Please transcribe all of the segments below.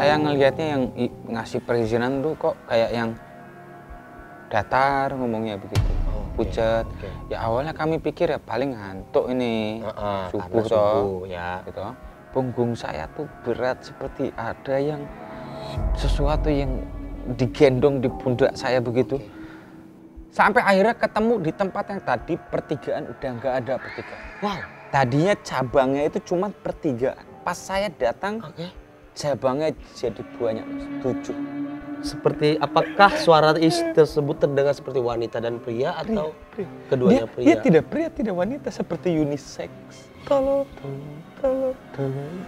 saya ngelihatnya yang ngasih perizinan tuh kok kayak yang datar ngomongnya begitu oh, pucat okay, okay. ya awalnya kami pikir ya paling hantuk ini uh, uh, subuh toh ya gitu punggung saya tuh berat seperti ada yang sesuatu yang digendong di pundak saya begitu okay. sampai akhirnya ketemu di tempat yang tadi pertigaan udah nggak ada pertigaan wow tadinya cabangnya itu cuma pertigaan pas saya datang okay cabangnya jadi banyak tujuh seperti apakah suara is tersebut terdengar seperti wanita dan pria atau pria, pria. keduanya dia, pria? Dia tidak pria, tidak wanita seperti unisex. Tolong, tolong, tolong,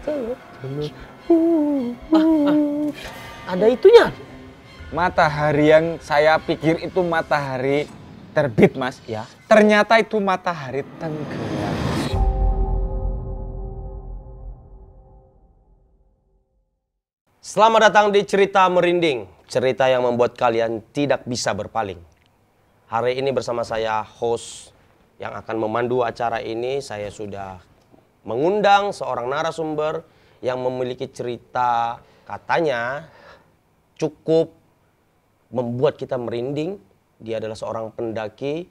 tolong, tolong. Uh, ah, ah. Uh. Ada itunya. Matahari yang saya pikir itu matahari terbit, Mas. Ya. Ternyata itu matahari tenggelam. Selamat datang di Cerita Merinding, cerita yang membuat kalian tidak bisa berpaling. Hari ini bersama saya host yang akan memandu acara ini, saya sudah mengundang seorang narasumber yang memiliki cerita katanya cukup membuat kita merinding. Dia adalah seorang pendaki.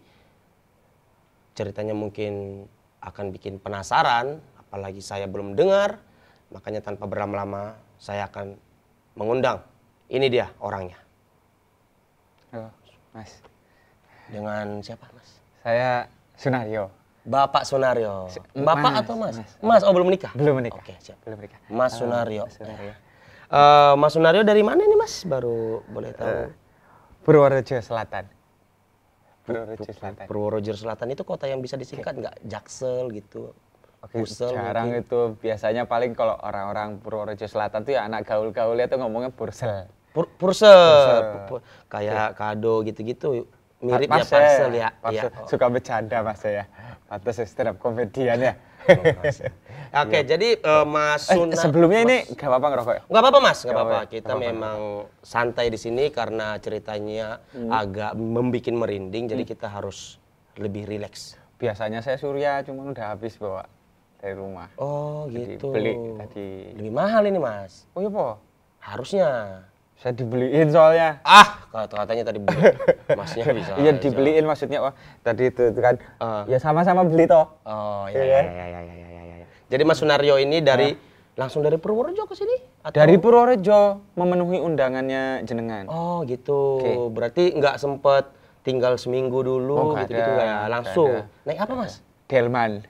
Ceritanya mungkin akan bikin penasaran, apalagi saya belum dengar. Makanya tanpa berlama-lama saya akan mengundang. Ini dia orangnya. Halo, Mas. Dengan siapa, Mas? Saya Sunario. Bapak Sunario. Bapak mas, atau Mas? Mas? Mas, oh belum menikah? Belum menikah. Oke, siap. Belum menikah. Mas Sunario. Sunario. Mas Sunario. Uh, Mas Sunario dari mana nih Mas? Baru boleh tahu. Uh, Purworejo Selatan. Purworejo Selatan. Purworejo Selatan itu kota yang bisa disingkat nggak? Jaksel gitu. Oke, Bursel jarang itu biasanya paling kalau orang-orang Purworejo Selatan tuh ya anak gaul-gaulnya tuh ngomongnya Bursel. Pur Pur kayak kado gitu-gitu mirip Mas ya ya. ya. Suka bercanda Mas ya. atau setiap komedian ya. ya. Oke, ya. jadi uh, Mas Suna. Eh, Sunan sebelumnya mas, ini gak apa-apa ngerokok. Ya? Gak apa-apa Mas, gak apa-apa. Ya, kita apa -apa. memang santai di sini karena ceritanya hmm. agak membuat merinding, jadi hmm. kita harus lebih rileks. Biasanya saya Surya, cuman udah habis bawa dari rumah. Oh Jadi gitu. Beli tadi. Lebih mahal ini mas. Oh iya po. Harusnya. Saya dibeliin soalnya. Ah, kata katanya tadi beli. masnya bisa. Iya dibeliin maksudnya wah tadi itu, itu kan uh. ya sama-sama beli toh. Oh iya iya kan? iya iya iya iya. Ya, ya. Jadi Mas Sunario ini dari uh. langsung dari Purworejo ke sini? Atau? Dari Purworejo memenuhi undangannya jenengan. Oh gitu. Okay. Berarti nggak sempet tinggal seminggu dulu oh, gitu, gitu, ya. Langsung. Naik apa mas? delman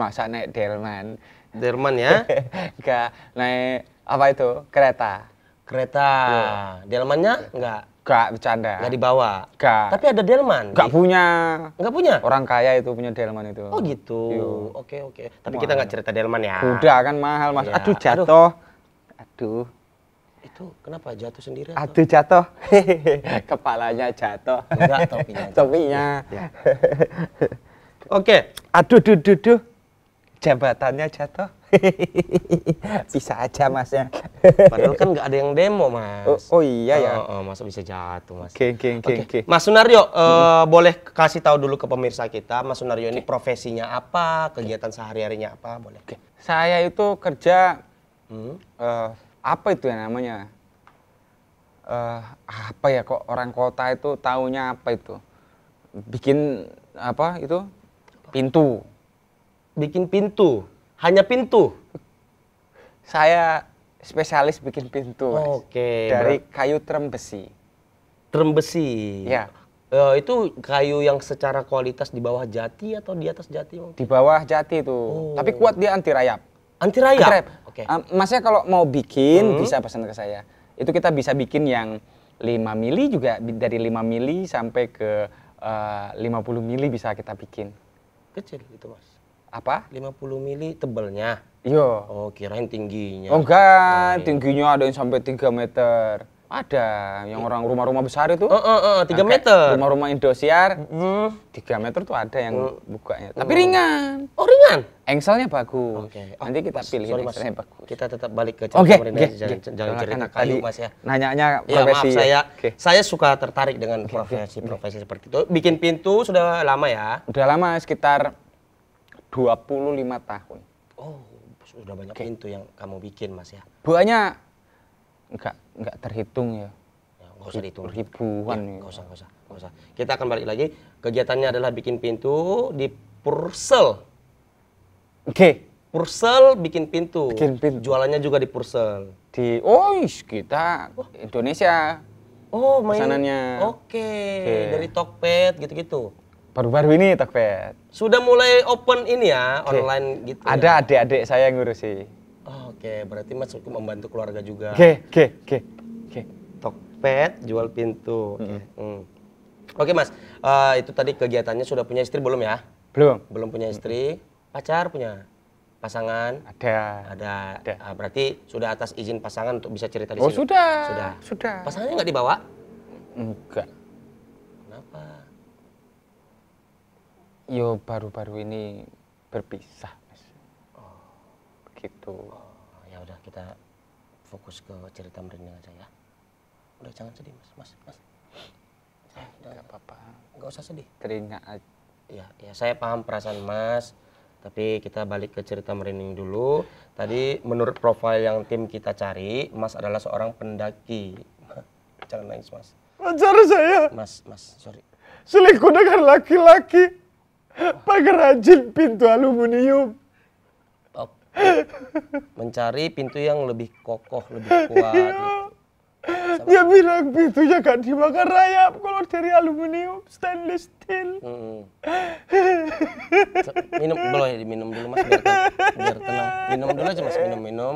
masa naik delman delman ya enggak naik apa itu kereta kereta ya. delmannya enggak enggak bercanda enggak dibawa enggak tapi ada delman enggak di... punya enggak punya orang kaya itu punya delman itu oh gitu Yuh. oke oke tapi mahal. kita enggak cerita delman ya udah kan mahal mas ya. aduh jatuh aduh, aduh itu kenapa jatuh sendiri atau? aduh jatuh kepalanya jatuh enggak topinya topinya ya. Oke. Aduh, duh, duh, duh. Jabatannya jatuh. bisa aja mas ya. Padahal kan nggak ada yang demo mas. Oh, oh iya ya. Oh, oh, masa bisa jatuh mas. Oke oke oke. Mas Sunario, hmm. boleh kasih tahu dulu ke pemirsa kita, Mas Sunario okay. ini profesinya apa, kegiatan sehari harinya apa, boleh? Okay. Saya itu kerja hmm? uh, apa itu ya namanya? Uh, apa ya kok orang kota itu taunya apa itu? Bikin apa itu? Pintu. Bikin pintu. Hanya pintu. Saya spesialis bikin pintu. Oke. Okay, Dari kayu trembesi, besi. Ya. Uh, itu kayu yang secara kualitas di bawah jati atau di atas jati? Di bawah jati itu. Oh. Tapi kuat dia anti rayap. Anti rayap. Anti rayap. Okay. Um, masnya kalau mau bikin hmm. bisa pesan ke saya. Itu kita bisa bikin yang 5 mili juga dari 5 mili sampai ke eh, uh, 50 mili bisa kita bikin kecil gitu mas apa 50 mili tebalnya iya oh kirain tingginya oh enggak nah, iya. tingginya ada yang sampai 3 meter ada yang orang rumah-rumah besar itu. Heeh, uh, uh, uh, 3 meter. Rumah-rumah Indosiar. Mm. Mm-hmm. 3 meter tuh ada yang uh. Oh. bukanya. Tapi uh. ringan. Oh, ringan. Engselnya bagus. Okay. Oh, Nanti kita mas, pilih engselnya bagus. Kita tetap balik ke cerita okay. okay. jangan, okay. jangan cerita kayu Mas ya. Nanyanya ya, profesi. Ya, maaf, saya okay. saya suka tertarik dengan profesi-profesi Profesi okay. seperti itu. Bikin pintu sudah lama ya? Sudah lama sekitar 25 tahun. Oh, sudah banyak okay. pintu yang kamu bikin Mas ya. Banyak nggak nggak terhitung ya. ya nggak usah dihitung ribuan ya, ya, nggak usah nggak usah nggak usah kita akan balik lagi kegiatannya adalah bikin pintu di Pursel oke okay. Pursel bikin pintu. bikin pintu jualannya juga di Pursel di oh kita oh. Indonesia oh pesanannya oke okay. okay. dari Tokped gitu-gitu baru-baru ini Tokped sudah mulai open ini ya okay. online gitu ya. ada adik adik ya? saya yang ngurusi Oh, oke, okay. berarti Mas cukup membantu keluarga juga. Oke, okay, oke, okay, oke. Okay. Oke. Okay. Tokpet, jual pintu. Hmm. Oke. Mm Oke, okay, Mas. Uh, itu tadi kegiatannya sudah punya istri belum ya? Belum. Belum punya istri. Pacar punya? Pasangan? Ada. Ada. Ada. Uh, berarti sudah atas izin pasangan untuk bisa cerita di oh, sini. Oh, sudah. Sudah. Sudah. Pasangannya nggak dibawa? Enggak. Kenapa? Yo baru-baru ini berpisah gitu ya udah kita fokus ke cerita merinding aja ya udah jangan sedih mas mas mas eh, nggak apa-apa nggak usah sedih teringat ya ya saya paham perasaan mas tapi kita balik ke cerita merinding dulu tadi menurut profil yang tim kita cari mas adalah seorang pendaki jangan nangis mas pacar saya mas mas sorry selingkuh dengan laki-laki pagar rajin pintu aluminium mencari pintu yang lebih kokoh, lebih kuat. gitu. Dia bilang pintunya gak dimakan rayap kalau dari aluminium stainless steel. Hmm. minum ya, diminum dulu mas biar, biar tenang. Minum dulu aja mas minum minum.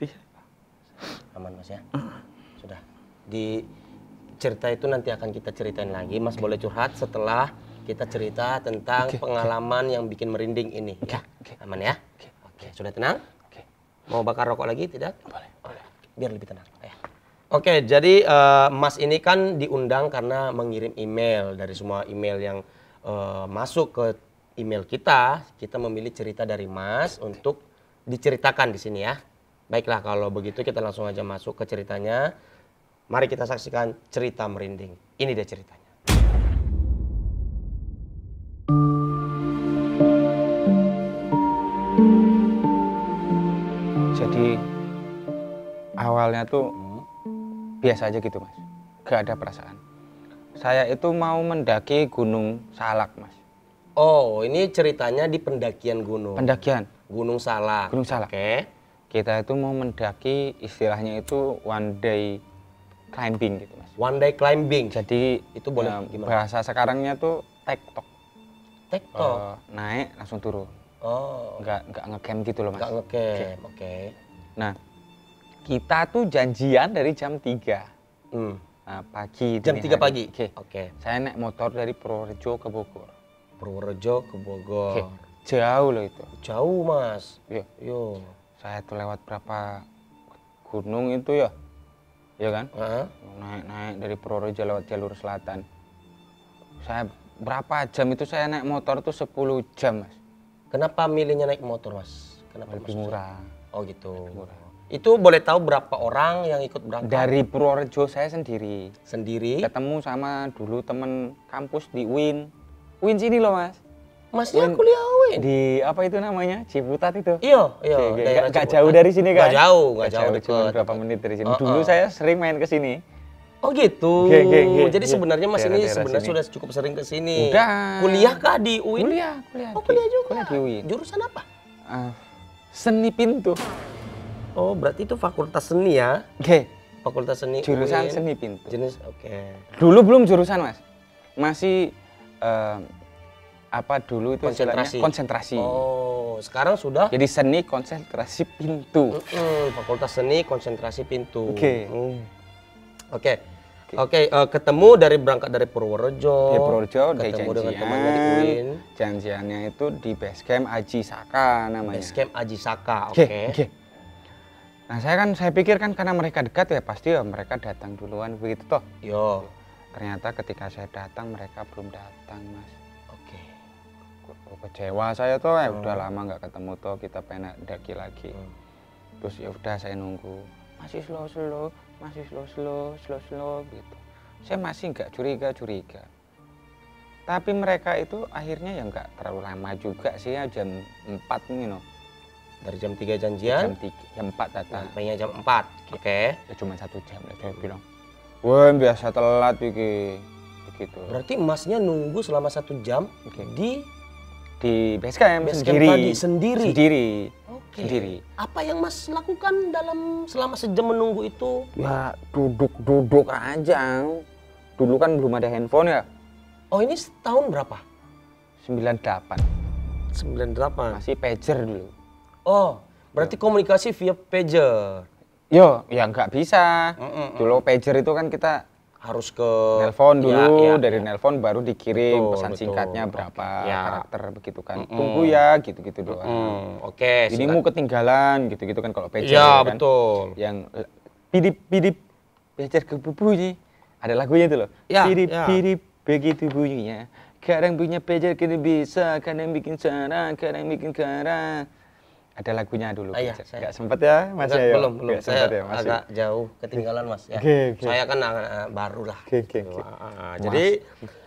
lebih aman mas ya. Sudah di cerita itu nanti akan kita ceritain lagi. Mas boleh curhat setelah kita cerita tentang okay, pengalaman okay. yang bikin merinding ini. Okay, ya. Okay. Aman ya? Oke, okay. okay. sudah tenang? Okay. Mau bakar rokok lagi tidak? Boleh. Boleh. Biar lebih tenang. Ya. Oke, okay, jadi uh, Mas ini kan diundang karena mengirim email dari semua email yang uh, masuk ke email kita, kita memilih cerita dari Mas okay. untuk diceritakan di sini ya. Baiklah kalau begitu kita langsung aja masuk ke ceritanya. Mari kita saksikan cerita merinding. Ini dia ceritanya. awalnya tuh hmm. biasa aja gitu mas gak ada perasaan saya itu mau mendaki gunung salak mas oh ini ceritanya di pendakian gunung pendakian gunung salak gunung salak oke okay. kita itu mau mendaki istilahnya itu one day climbing gitu mas one day climbing jadi itu boleh um, gimana? bahasa sekarangnya tuh tektok tektok uh, naik langsung turun oh nggak nggak ngecamp gitu loh mas nggak ngecamp oke okay. okay. nah kita tuh janjian dari jam 3 hmm. nah, pagi jam 3 hari. pagi oke okay. saya naik motor dari Purworejo ke Bogor Purworejo ke Bogor okay. jauh loh itu jauh mas yo iya. yo saya tuh lewat berapa gunung itu ya ya kan naik naik dari Purworejo lewat jalur selatan saya berapa jam itu saya naik motor tuh 10 jam mas kenapa milihnya naik motor mas kenapa lebih mas? murah oh gitu lebih murah itu boleh tahu berapa orang yang ikut berangkat? Dari Purworejo saya sendiri. Sendiri? Ketemu sama dulu temen kampus di UIN. UIN sini loh mas. Masnya UIN, kuliah UIN? Di apa itu namanya? Ciputat itu. Iya, iya. Gak, gak jauh dari sini kan? Gak jauh, gak, gak jauh. jauh cuma berapa menit dari sini. -uh. dulu saya sering main ke sini. Oh gitu. G, G, G, Jadi G, iya. sebenarnya Mas ini sebenarnya sini. sudah cukup sering ke sini. Udah. Kuliah kah di UIN? Kuliah, kuliah. Oh, kuliah juga. Kuliah di UIN. Jurusan apa? Uh, seni pintu. Oh, berarti itu fakultas seni ya? Oke. Fakultas seni. Jurusan UIN. seni pintu. Jenis oke. Okay. Dulu belum jurusan, Mas. Masih uh, apa dulu itu konsentrasi. konsentrasi. Oh, sekarang sudah jadi seni konsentrasi pintu. Mm -mm, fakultas seni konsentrasi pintu. Oke. Okay. Mm. Oke. Okay. Oke, okay, uh, eh, ketemu dari berangkat dari Purworejo. Di Purworejo, dari ketemu dengan temannya di UIN. Janjiannya itu di Basecamp Aji Saka namanya. Basecamp Aji Saka, oke. Okay. Okay. Nah saya kan saya pikir kan karena mereka dekat ya pasti ya mereka datang duluan begitu toh. Yo. Ternyata ketika saya datang mereka belum datang mas. Oke. Okay. Kecewa saya toh ya udah oh. lama nggak ketemu toh kita pengen daki lagi. Hmm. Terus ya udah saya nunggu masih slow slow masih slow slow slow slow gitu. Saya masih nggak curiga curiga. Tapi mereka itu akhirnya ya nggak terlalu lama juga sih ya jam empat nih you know. Dari jam 3 janjian? Jam, 3, jam 4 datang. Sampainya jam 4. Iya. Oke. Okay. cuma satu jam Ya dia bilang. Wah, biasa telat iki. Begitu. Berarti emasnya nunggu selama satu jam okay. di di base camp, base camp sendiri. sendiri. Sendiri. Okay. Sendiri. Apa yang Mas lakukan dalam selama sejam menunggu itu? Ya duduk-duduk aja. Dulu kan belum ada handphone ya. Oh, ini tahun berapa? 98. 98. Masih pager dulu. Oh, berarti iya. komunikasi via pager. Yo, ya nggak bisa. Mm -mm. Dulu pager itu kan kita harus ke nelpon iya, dulu ya, ya, dari ya. nelpon baru dikirim betul, pesan betul. singkatnya berapa ya. karakter begitu kan mm -mm. tunggu ya gitu-gitu doang. Mm Oke. Okay, Ini mau ketinggalan gitu-gitu kan kalau pager iya, ya, kan. betul. Yang pidip pidip pager ke bunyi. Ada lagunya itu loh. Ya, pidip ya. pidip begitu bunyinya. Kadang punya pager kini bisa, kadang bikin cara, kadang bikin karang ada lagunya dulu. Ah, iya, saya... Gak sempat ya Mas ya? Belum, belum. Gak saya ya, mas ya? agak jauh ketinggalan Mas ya. Okay, okay. Saya kan uh, baru lah. Okay, okay, okay. Ah, jadi, ah, mas, jadi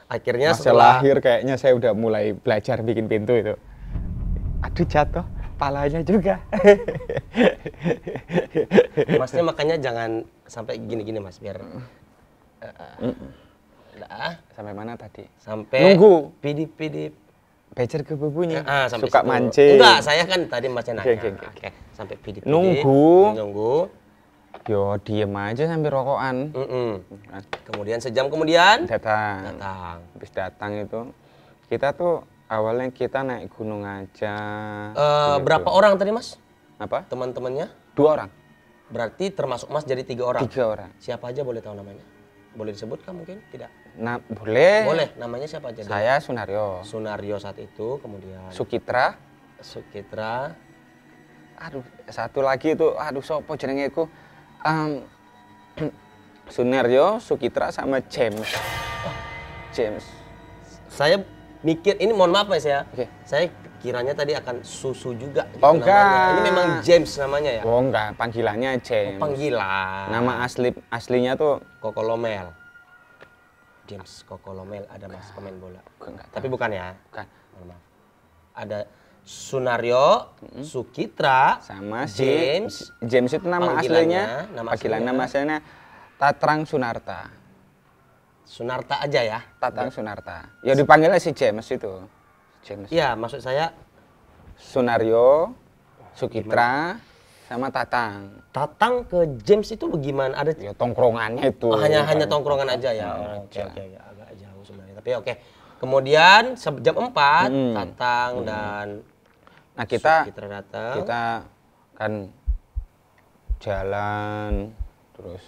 akhirnya mas setelah lahir kayaknya saya udah mulai belajar bikin pintu itu. Aduh jatuh palanya juga. Masnya makanya jangan sampai gini-gini Mas biar uh, mm -mm. sampai mana tadi? Sampai nunggu. Pidip pidip pecer ke bubunya. Ah, ah suka situ. mancing. Enggak, saya kan tadi masnya nanya. Okay, okay, okay. okay. sampai pidit, Nunggu. Nunggu. Yo diem aja sambil rokokan. Mm -mm. Kemudian sejam kemudian datang. Datang. Habis datang itu kita tuh awalnya kita naik gunung aja. Uh, Berapa orang tadi mas? Apa? Teman-temannya? Dua orang. Berarti termasuk mas jadi tiga orang. Tiga orang. Siapa aja boleh tahu namanya? Boleh disebutkan mungkin? Tidak. Nah, boleh. Boleh. Namanya siapa aja? Saya Sunario. Sunario saat itu, kemudian Sukitra. Sukitra. Aduh, satu lagi itu aduh sopo jenenge iku? Um, Sunario, Sukitra sama James. Oh. James. Saya mikir ini mohon maaf Mas ya. Okay. Saya kiranya tadi akan susu juga gitu oh, enggak. namanya. Ini memang James namanya ya? Oh enggak, panggilannya James. Oh, panggilan. Nama asli aslinya tuh Kokolomel. James Kokolomel ada mas pemain bola. Tapi bukan ya. Bukan. Ada Sunario, hmm Sukitra, sama si James. James itu nama aslinya, nama aslinya. nama aslinya Tatrang Sunarta. Sunarta aja ya. Tatrang ya. Sunarta. Ya dipanggilnya si James itu. James. Iya, maksud saya Sunario, Sukitra, sama Tatang. Tatang ke James itu bagaimana? Ada ya, tongkrongannya itu. Oh, hanya hanya kan. tongkrongan aja ya. Oke oke okay. agak jauh sebenarnya. Tapi oke. Okay. Kemudian jam 4 hmm. Tatang hmm. dan nah kita kita, datang. kita kan jalan terus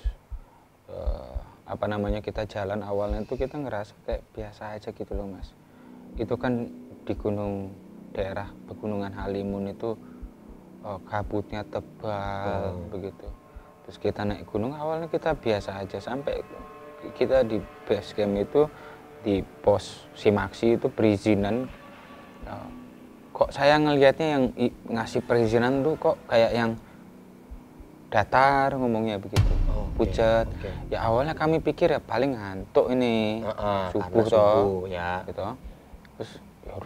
uh, apa namanya kita jalan awalnya itu kita ngerasa kayak biasa aja gitu loh mas itu kan di gunung daerah pegunungan Halimun itu oh, kabutnya tebal oh. begitu terus kita naik gunung awalnya kita biasa aja sampai kita di base camp itu di pos Simaksi itu perizinan oh, kok saya ngelihatnya yang ngasih perizinan tuh kok kayak yang datar ngomongnya begitu oh, okay, pucat okay. ya awalnya kami pikir ya paling ngantuk ini uh, uh, subuh toh subuh, ya. gitu terus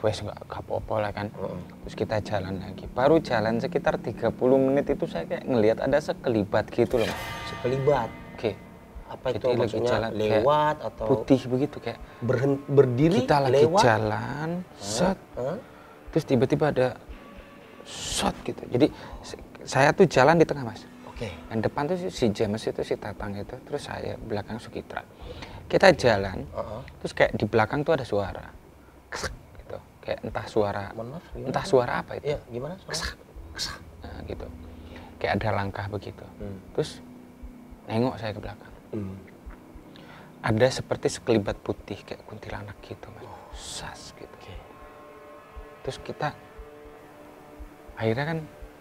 wes nggak apa-apa lah kan mm. terus kita jalan lagi baru jalan sekitar 30 menit itu saya kayak ngelihat ada sekelibat gitu loh sekelibat oke okay. apa itu lagi maksudnya jalan, lewat atau putih begitu kayak berhenti berdiri kita lagi lewat. jalan set terus tiba-tiba ada shot gitu jadi saya tuh jalan di tengah mas oke okay. yang depan tuh si James itu si Tatang itu terus saya belakang Sukitra kita jalan uh -huh. terus kayak di belakang tuh ada suara Kesek kayak entah suara Maaf, entah suara apa itu ya, gimana suara? kesah kesah nah, gitu kayak ada langkah begitu hmm. terus nengok saya ke belakang hmm. ada seperti sekelibat putih kayak kuntilanak gitu mas oh. sas gitu okay. terus kita akhirnya kan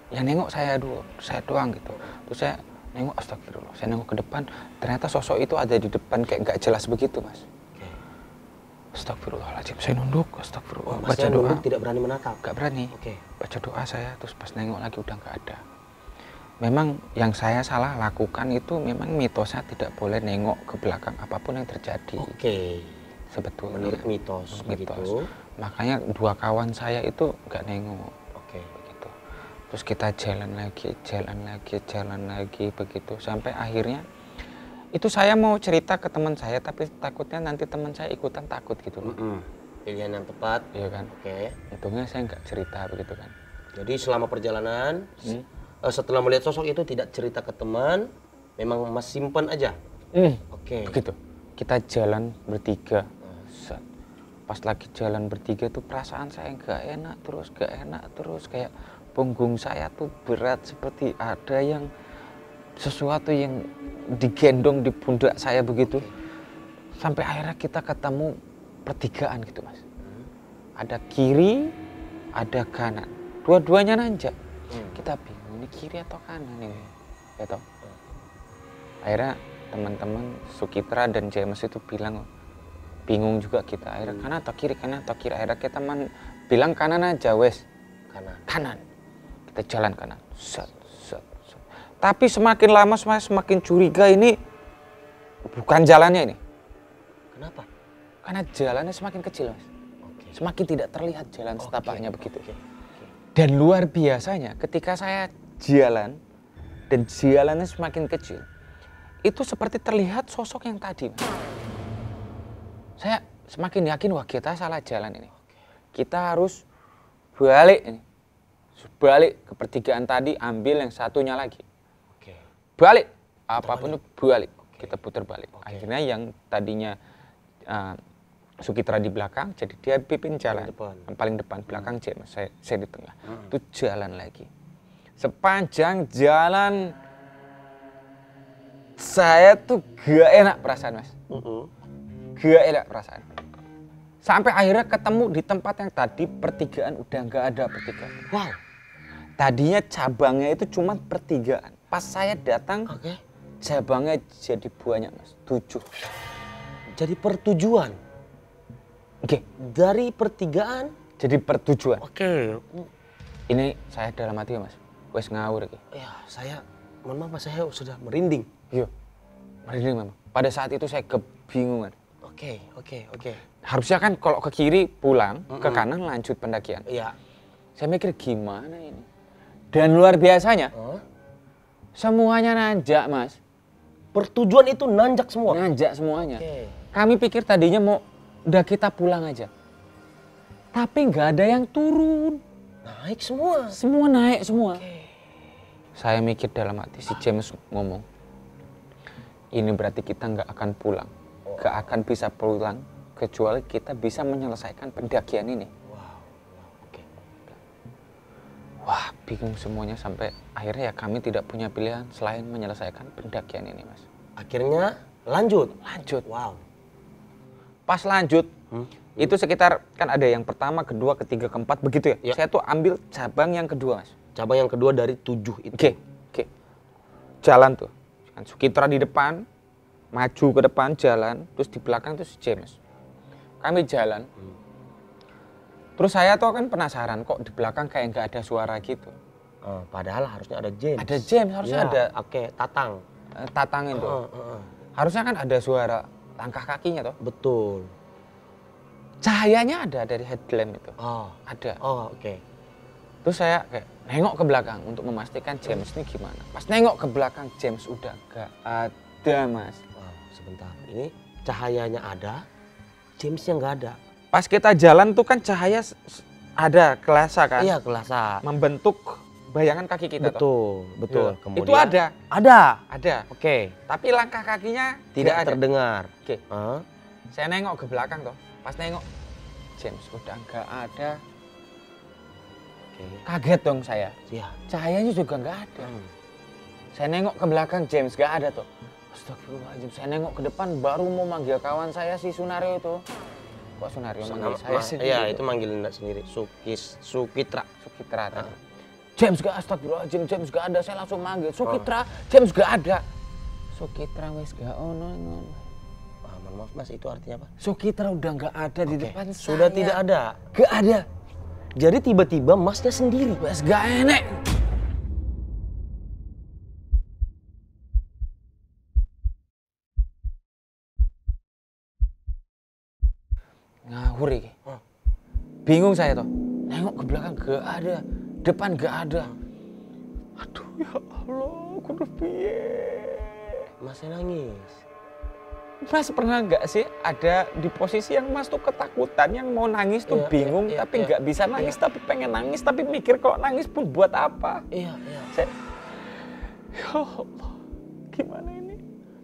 ya nengok saya dulu saya doang gitu terus saya nengok astagfirullah saya nengok ke depan ternyata sosok itu ada di depan kayak gak jelas begitu mas Astagfirullahaladzim. Saya nunduk, astagfirullah. Oh, baca doa. tidak berani menatap? Gak berani. Oke. Okay. Baca doa saya, terus pas nengok lagi udah nggak ada. Memang yang saya salah lakukan itu memang mitosnya tidak boleh nengok ke belakang apapun yang terjadi. Oke. Okay. Sebetulnya. Menurut mitos. Mitos. Begitu. Makanya dua kawan saya itu nggak nengok. Oke. Okay. Begitu. Terus kita jalan lagi, jalan lagi, jalan lagi begitu sampai akhirnya itu saya mau cerita ke teman saya tapi takutnya nanti teman saya ikutan takut gitu loh. Mm -hmm. Pilihan yang tepat. Iya kan. Oke. Okay. Untungnya saya nggak cerita begitu kan. Jadi selama perjalanan hmm? Eh, setelah melihat sosok itu tidak cerita ke teman, memang mas simpan aja. Hmm. Oke. Okay. Begitu. Kita jalan bertiga. Set. Pas lagi jalan bertiga tuh perasaan saya nggak enak terus, nggak enak terus kayak punggung saya tuh berat seperti ada yang sesuatu yang digendong di pundak saya begitu sampai akhirnya kita ketemu pertigaan gitu mas ada kiri ada kanan dua-duanya nanjak hmm. kita bingung ini kiri atau kanan ini ya toh akhirnya teman-teman Sukitra dan James itu bilang bingung juga kita akhirnya hmm. kanan atau kiri kanan atau kiri akhirnya kita man, bilang kanan aja wes kanan kanan kita jalan kanan Set. Tapi semakin lama semakin, semakin curiga ini bukan jalannya ini. Kenapa? Karena jalannya semakin kecil, Mas. Okay. Semakin tidak terlihat jalan okay. setapaknya begitu. Okay. Okay. Dan luar biasanya ketika saya jalan dan jalannya semakin kecil, itu seperti terlihat sosok yang tadi. Mas. Saya semakin yakin wah kita salah jalan ini. Kita harus balik ini. Balik ke pertigaan tadi, ambil yang satunya lagi balik apapun itu balik kita putar balik okay. akhirnya yang tadinya uh, Sukitra di belakang, jadi dia pimpin jalan paling depan, paling depan belakang hmm. saya, saya di tengah. Hmm. jalan lagi. Sepanjang jalan saya tuh gak enak perasaan mas, uh-uh. gak enak perasaan. Sampai akhirnya ketemu di tempat yang tadi pertigaan udah nggak ada pertigaan. Wow, tadinya cabangnya itu cuma pertigaan. Pas saya datang, okay. cabangnya jadi banyak mas, tujuh. Jadi pertujuan? Oke. Okay. Dari pertigaan? Jadi pertujuan. Oke. Okay. Ini saya dalam hati ya mas, wes ngawur gitu. Ya saya, mohon maaf saya sudah merinding. Iya, merinding memang. Pada saat itu saya kebingungan. Oke, okay, oke, okay, oke. Okay. Harusnya kan kalau ke kiri pulang, mm -mm. ke kanan lanjut pendakian. Iya. Saya mikir gimana ini. Dan luar biasanya, huh? Semuanya nanjak, Mas. Pertujuan itu nanjak semua? Nanjak semuanya. Okay. Kami pikir tadinya mau udah kita pulang aja. Tapi nggak ada yang turun. Naik semua? Semua naik semua. Okay. Saya mikir dalam hati si James ngomong. Ini berarti kita nggak akan pulang. Nggak akan bisa pulang. Kecuali kita bisa menyelesaikan pendakian ini wah bingung semuanya sampai akhirnya ya kami tidak punya pilihan selain menyelesaikan pendakian ini mas. Akhirnya lanjut? Lanjut. Wow. Pas lanjut, hmm? itu sekitar kan ada yang pertama, kedua, ketiga, keempat begitu ya. ya. Saya tuh ambil cabang yang kedua mas. Cabang yang kedua dari tujuh itu. Oke, okay. oke. Okay. Jalan tuh. Kan Sukitra di depan, maju ke depan jalan, terus di belakang tuh si James. Kami jalan, hmm Terus saya tuh kan penasaran kok di belakang kayak nggak ada suara gitu. Uh, padahal harusnya ada James. Ada James harusnya ya, ada. Oke, okay, Tatang. Eh, tatang itu. Uh, uh, uh. Harusnya kan ada suara langkah kakinya tuh. Betul. Cahayanya ada dari headlamp itu. Oh. Ada. Oh, oke. Okay. Terus saya kayak nengok ke belakang untuk memastikan James ini gimana. Pas nengok ke belakang James udah gak ada, Mas. Wow, sebentar. Ini cahayanya ada, James yang gak ada pas kita jalan tuh kan cahaya ada kelasa kan? Iya kelasa. Membentuk bayangan kaki kita. Betul, toh. betul. Ya. Kemudian, itu ada. Ada. Ada. Oke. Okay. Tapi langkah kakinya tidak, ada. terdengar. Oke. Okay. Uh. Saya nengok ke belakang toh. Pas nengok James udah nggak ada. Oke. Okay. Kaget dong saya. Iya. Cahayanya juga nggak ada. Hmm. Saya nengok ke belakang James nggak ada toh. Astagfirullahaladzim. Saya nengok ke depan baru mau manggil kawan saya si Sunario itu kok Sunario manggil saya sendiri? Iya, itu manggil enggak sendiri. Sukis, Sukitra. Sukitra. Uh. James gak astagfirullahaladzim, James gak ada. Saya langsung manggil, oh. Sukitra, oh. James gak ada. Sukitra wis gak ono ngono. Ah, maaf mas, itu artinya apa? Sukitra udah gak ada okay. di depan Sudah saya. tidak ada? Gak ada. Jadi tiba-tiba masnya sendiri. Mas gak enek. ngawur iki. Hmm. Bingung saya tuh. Nengok ke belakang gak ada, depan gak ada. Aduh ya Allah, kudu piye? Mas nangis. Mas pernah nggak sih ada di posisi yang Mas tuh ketakutan, yang mau nangis tuh iya, iya bingung, iya, iya, tapi nggak iya, bisa nangis, iya. tapi pengen nangis, tapi mikir kalau nangis pun buat apa? Iya, iya. Saya, ya Allah, gimana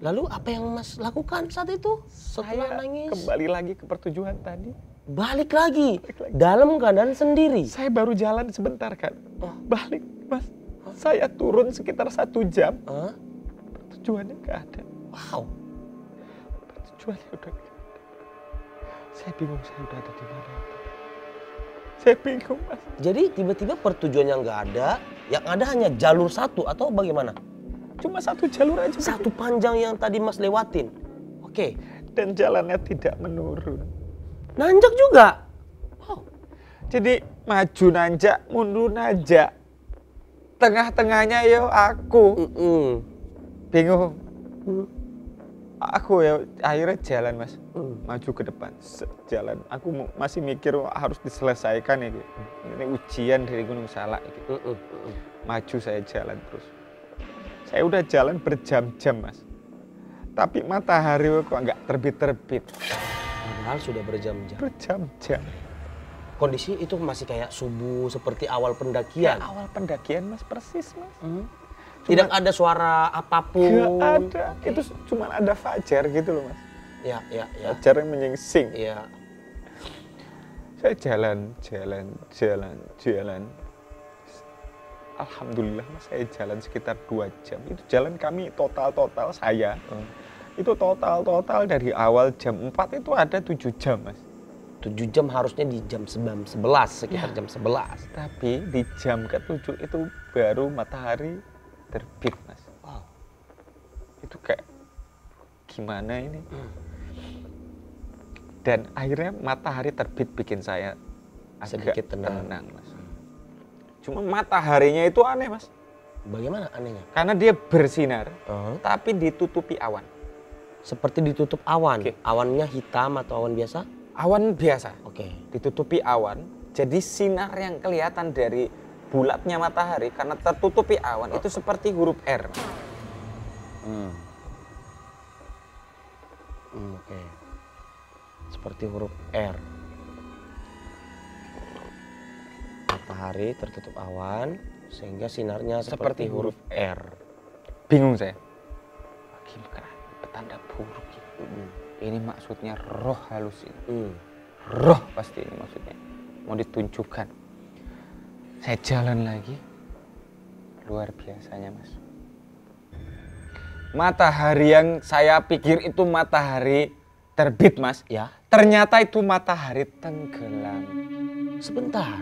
Lalu apa yang Mas lakukan saat itu? Setelah Saya nangis. kembali lagi ke pertujuan tadi. Balik lagi. balik lagi. Dalam keadaan sendiri. Saya baru jalan sebentar kan. Oh. Balik, Mas. Huh? Saya turun sekitar satu jam. Huh? Pertujuannya nggak ada. Wow. Pertujuannya udah gak ada. Saya bingung saya udah ada di mana. Saya bingung, Mas. Jadi tiba-tiba pertujuannya nggak ada, yang ada hanya jalur satu atau bagaimana? Cuma satu jalur aja. Satu panjang yang tadi Mas lewatin. Oke. Okay. Dan jalannya tidak menurun. Nanjak juga? Wow. Jadi maju nanjak, mundur nanjak. Tengah-tengahnya yo aku. Mm -mm. Bingung. Mm. Aku ya akhirnya jalan mas, mm. maju ke depan, jalan. Aku masih mikir harus diselesaikan ya, gitu. ini ujian dari Gunung Salak. Mm Maju saya jalan terus saya udah jalan berjam-jam, Mas. Tapi matahari kok nggak terbit-terbit. Padahal sudah berjam-jam. Berjam-jam. Kondisi itu masih kayak subuh seperti awal ya, pendakian. Ya, awal pendakian, Mas, persis, Mas. Hmm. cuma, Tidak ada suara apapun. Gak ada. Okay. Itu cuma ada fajar gitu loh, Mas. Ya, ya, ya. Fajar yang menyingsing. Ya. Saya jalan, jalan, jalan, jalan alhamdulillah mas saya jalan sekitar 2 jam itu jalan kami total total saya hmm. itu total total dari awal jam 4 itu ada 7 jam mas 7 jam harusnya di jam 11 sekitar ya. jam 11 tapi di jam ke-7 itu baru matahari terbit mas wow itu kayak gimana ini hmm. dan akhirnya matahari terbit bikin saya agak sedikit tenang, tenang mas Cuma mataharinya itu aneh, Mas. Bagaimana anehnya? Karena dia bersinar, uh -huh. tapi ditutupi awan. Seperti ditutup awan. Okay. Awannya hitam atau awan biasa? Awan biasa. Oke. Okay. Ditutupi awan. Jadi sinar yang kelihatan dari bulatnya matahari karena tertutupi awan oh. itu seperti huruf R. Hmm. Hmm, Oke. Okay. Seperti huruf R. matahari tertutup awan sehingga sinarnya seperti, seperti huruf R. Bingung saya. Bagaimana petanda buruk ini? Ya. Mm. Ini maksudnya roh halus ini. Mm. Roh pasti ini maksudnya. Mau ditunjukkan. Saya jalan lagi. Luar biasanya, Mas. Matahari yang saya pikir itu matahari terbit, Mas. Ya. Ternyata itu matahari tenggelam. Sebentar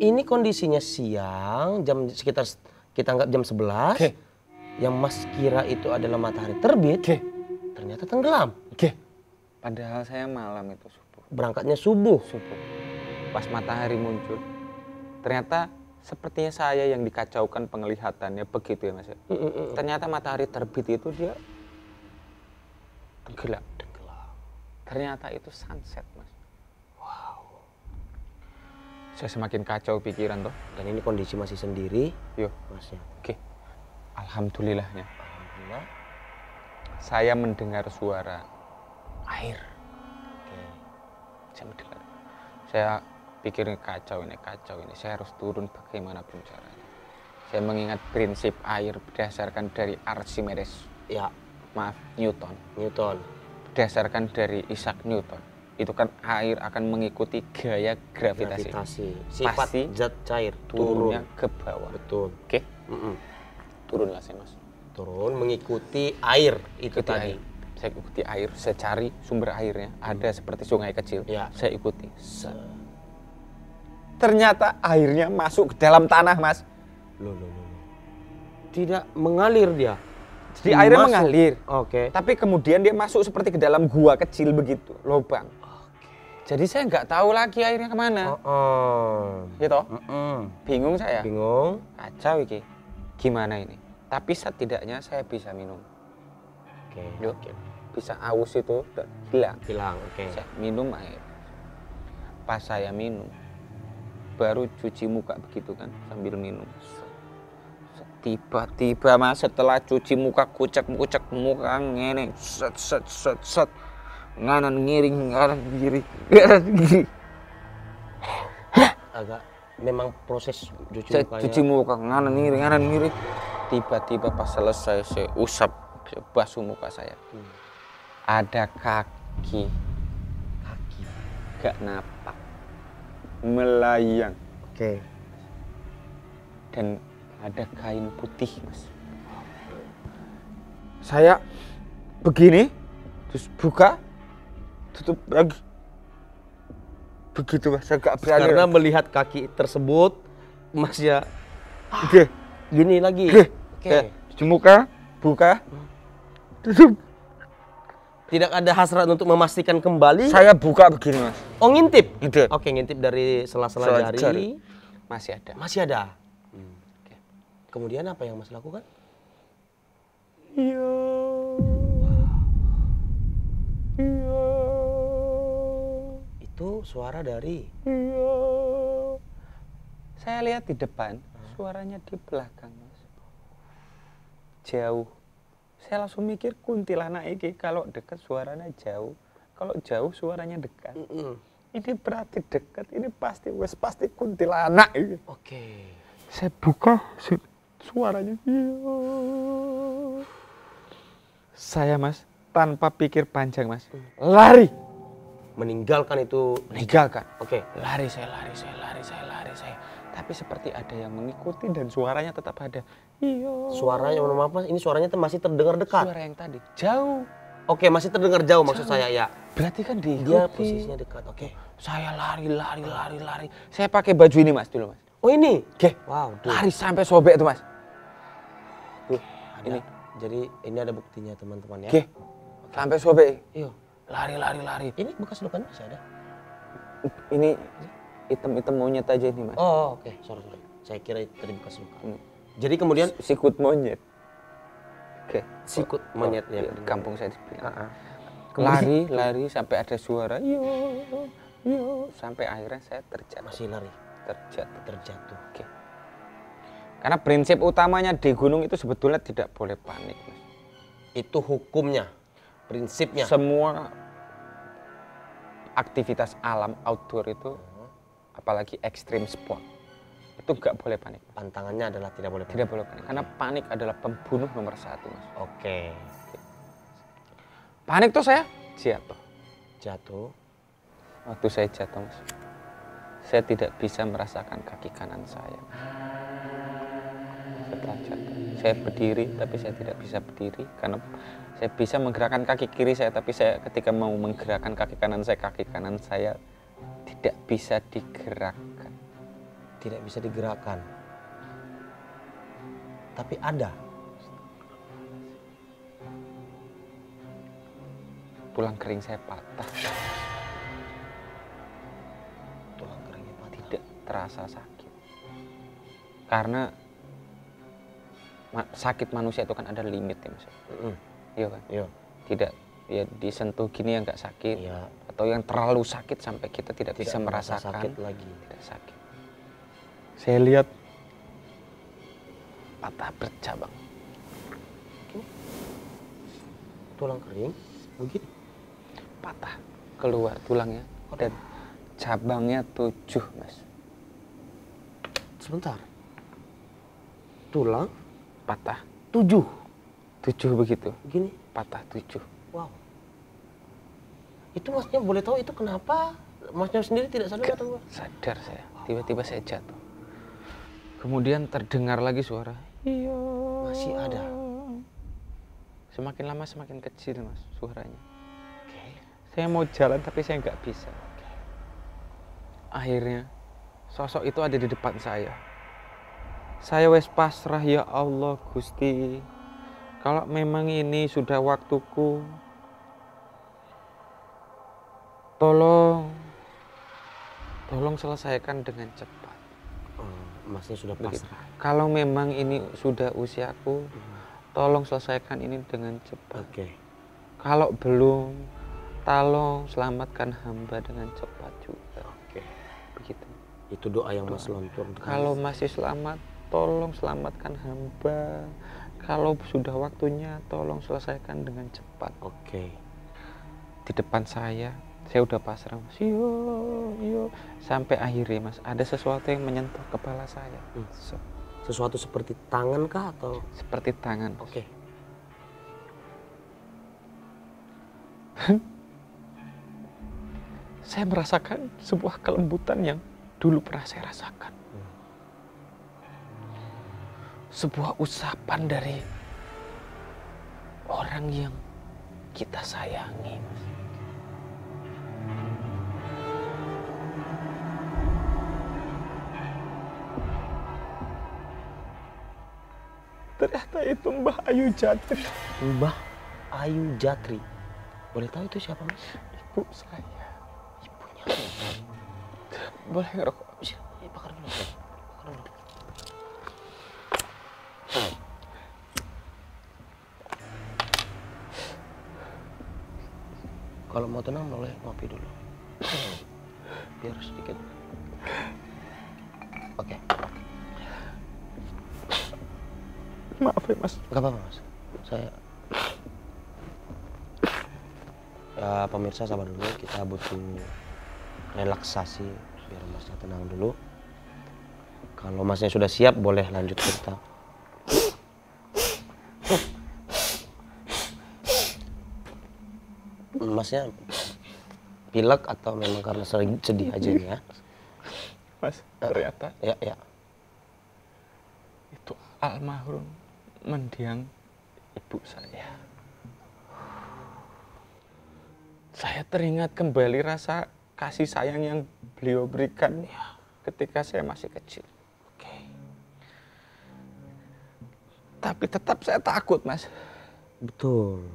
ini kondisinya siang jam sekitar kita anggap jam 11 okay. yang mas kira itu adalah matahari terbit okay. ternyata tenggelam okay. padahal saya malam itu subuh berangkatnya subuh subuh pas matahari muncul ternyata sepertinya saya yang dikacaukan penglihatannya begitu ya mas ya? Mm, mm -mm. ternyata matahari terbit itu dia tenggelam tenggelam ternyata itu sunset saya semakin kacau pikiran toh. Dan ini kondisi masih sendiri. Yuk, masnya. Oke. Alhamdulillahnya. Alhamdulillah. Saya mendengar suara air. Oke. Saya mendengar. Saya pikir kacau ini kacau ini. Saya harus turun bagaimanapun caranya. Saya mengingat prinsip air berdasarkan dari Archimedes. Ya. Maaf, Newton. Newton. Berdasarkan dari Isaac Newton itu kan air akan mengikuti gaya gravitasi. gravitasi. Sifat Pasti zat cair turun. turunnya ke bawah. Betul. Oke. Okay? Mm -mm. Turunlah saya mas. Turun mengikuti air itu ikuti tadi. Air. Saya ikuti air. Saya cari sumber airnya. Hmm. Ada seperti sungai kecil. Ya. Saya ikuti. Se Ternyata airnya masuk ke dalam tanah mas. Loh, loh, loh. Tidak mengalir dia. Jadi airnya masuk. mengalir. Oke. Okay. Tapi kemudian dia masuk seperti ke dalam gua kecil begitu, lubang. Jadi saya nggak tahu lagi akhirnya kemana. Oh, oh. Gitu. Uh -uh. Bingung saya. Bingung. Kacau iki. Gimana ini? Tapi setidaknya saya bisa minum. Oke. Okay. okay. Bisa aus itu hilang. Hilang. Oke. Okay. minum air. Pas saya minum, baru cuci muka begitu kan sambil minum tiba-tiba mas setelah cuci muka kucek kucek muka ngene set set set set nganan ngiring nganan kiri nganan kiri agak memang proses cuci muka cuci muka nganan ngiring nganan ngiring tiba-tiba pas selesai saya usap saya basuh muka saya hmm. ada kaki kaki gak napak melayang oke okay. dan ada kain putih mas saya begini terus buka tutup lagi begitu mas agak berani karena melihat kaki tersebut mas ya ah. oke gini lagi oke okay. buka buka hmm. tutup tidak ada hasrat untuk memastikan kembali saya buka begini mas oh ngintip ngintip oke ngintip dari sela-sela jari. jari masih ada masih ada hmm. okay. kemudian apa yang mas lakukan iya itu suara dari iya saya lihat di depan hmm. suaranya di belakang mas jauh saya langsung mikir kuntilanak ini kalau dekat suaranya jauh kalau jauh suaranya dekat mm -mm. ini berarti dekat ini pasti wes pasti kuntilanak ini oke okay. saya buka suaranya yo. Iya. saya mas tanpa pikir panjang mas hmm. lari meninggalkan itu meninggalkan oke okay. lari saya lari saya lari saya lari saya tapi seperti ada yang mengikuti dan suaranya tetap ada iyo suaranya mohon maaf mas ini suaranya masih terdengar dekat suara yang tadi jauh oke okay, masih terdengar jauh, jauh maksud saya ya berarti kan diikuti. dia posisinya dekat oke okay. saya lari lari lari lari saya pakai baju ini mas dulu mas oh ini oke wow dude. lari sampai sobek tuh mas tuh okay, ini jadi ini ada buktinya teman-teman ya oke sampai sobek iyo lari lari lari ini bekas lukanya masih ada ini item-item monyet aja ini mas oh oke okay. sorry sorry saya kira itu tadi bekas luka hmm. jadi kemudian sikut monyet oke okay. sikut oh, monyet oh, ya di iya, kampung saya uh ah, -huh. Ah. lari lari sampai ada suara yo yo sampai akhirnya saya terjatuh masih lari terjatuh terjatuh oke okay. karena prinsip utamanya di gunung itu sebetulnya tidak boleh panik mas itu hukumnya prinsipnya semua aktivitas alam outdoor itu apalagi ekstrim sport itu gak boleh panik tantangannya adalah tidak boleh panik. tidak boleh panik karena panik adalah pembunuh nomor satu mas oke okay. panik tuh saya jatuh jatuh waktu saya jatuh mas saya tidak bisa merasakan kaki kanan saya setelah jatuh saya berdiri tapi saya tidak bisa berdiri karena saya bisa menggerakkan kaki kiri saya tapi saya ketika mau menggerakkan kaki kanan saya kaki kanan saya tidak bisa digerakkan tidak bisa digerakkan tapi ada tulang kering saya patah tulang keringnya patah. tidak terasa sakit karena sakit manusia itu kan ada limit ya mas mm iya kan iya tidak ya disentuh gini yang nggak sakit iya. atau yang terlalu sakit sampai kita tidak, tidak bisa merasakan sakit lagi tidak sakit saya lihat patah bercabang tulang kering begini patah keluar tulangnya Aduh. dan cabangnya tujuh mas sebentar tulang patah tujuh tujuh begitu gini patah tujuh wow itu maksudnya boleh tahu itu kenapa maksudnya sendiri tidak sadar atau apa? sadar saya tiba-tiba saya jatuh kemudian terdengar lagi suara iya masih ada semakin lama semakin kecil mas suaranya okay. saya mau jalan tapi saya nggak bisa okay. akhirnya sosok itu ada di depan saya saya wes pasrah ya Allah Gusti. Kalau memang ini sudah waktuku, tolong tolong selesaikan dengan cepat. Hmm, masnya sudah pasrah. Kalau memang ini sudah usiaku, hmm. tolong selesaikan ini dengan cepat. Okay. Kalau belum, tolong selamatkan hamba dengan cepat juga. Okay. Begitu. Itu doa yang doa. Mas lontur. Kalau masih selamat, tolong selamatkan hamba kalau sudah waktunya tolong selesaikan dengan cepat oke di depan saya saya udah pasrah mas yo yo sampai akhirnya mas ada sesuatu yang menyentuh kepala saya hmm. sesuatu seperti tangan kah atau seperti tangan oke saya merasakan sebuah kelembutan yang dulu pernah saya rasakan sebuah usapan dari orang yang kita sayangi. Ternyata itu Mbah Ayu Jatri. Mbah Ayu Jatri. Boleh tahu itu siapa, Mas? Ibu saya. Ibunya. Boleh ngerokok? Silakan, bakar dulu. kalau mau tenang boleh ngopi dulu biar sedikit oke okay. maaf ya mas gak apa-apa mas saya ya, pemirsa sabar dulu kita butuh relaksasi biar masnya tenang dulu kalau masnya sudah siap boleh lanjut cerita maksudnya pilek atau memang karena sering sedih aja nih ya? Mas, eh, ternyata. Uh, ya, ya. Itu almarhum mendiang ibu saya. Saya teringat kembali rasa kasih sayang yang beliau berikan ya, ketika saya masih kecil. Oke. Tapi tetap saya takut, Mas. Betul.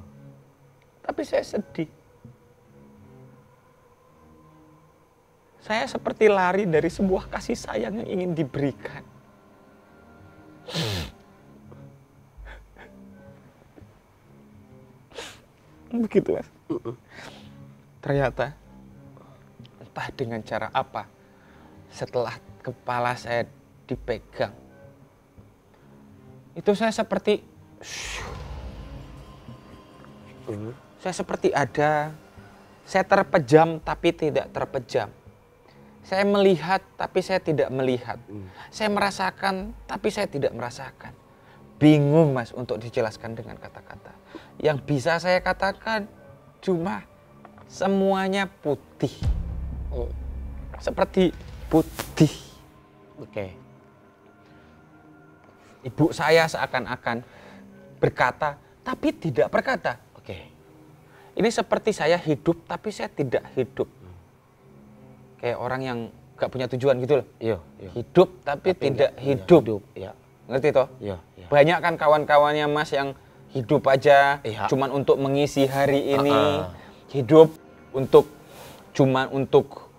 Tapi saya sedih Saya seperti lari dari sebuah kasih sayang yang ingin diberikan. Begitu mas. Ternyata entah dengan cara apa setelah kepala saya dipegang itu saya seperti saya seperti ada saya terpejam tapi tidak terpejam saya melihat tapi saya tidak melihat. Hmm. Saya merasakan tapi saya tidak merasakan. Bingung Mas untuk dijelaskan dengan kata-kata. Yang bisa saya katakan cuma semuanya putih. Oh. Seperti putih. Oke. Okay. Ibu saya seakan-akan berkata tapi tidak berkata. Oke. Okay. Ini seperti saya hidup tapi saya tidak hidup kayak orang yang gak punya tujuan gitu loh. Iya, iya. Hidup tapi, tapi tidak enggak, hidup. hidup. Ya. Ngerti toh? Iya, iya. Banyak kan kawan-kawannya Mas yang hidup aja iya. cuman untuk mengisi hari ini. Uh -uh. Hidup untuk cuman untuk